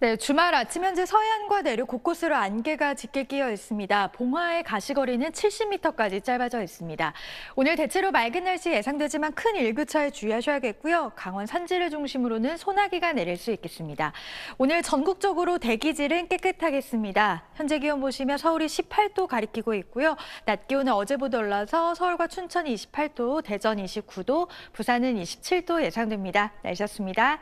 네, 주말 아침 현재 서해안과 내륙 곳곳으로 안개가 짙게 끼어 있습니다. 봉화의 가시거리는 70m까지 짧아져 있습니다. 오늘 대체로 맑은 날씨 예상되지만 큰 일교차에 주의하셔야겠고요. 강원 산지를 중심으로는 소나기가 내릴 수 있겠습니다. 오늘 전국적으로 대기질은 깨끗하겠습니다. 현재 기온 보시면 서울이 18도 가리키고 있고요. 낮 기온은 어제보다 올라서 서울과 춘천 이 28도, 대전 29도, 부산은 27도 예상됩니다. 날씨였습니다.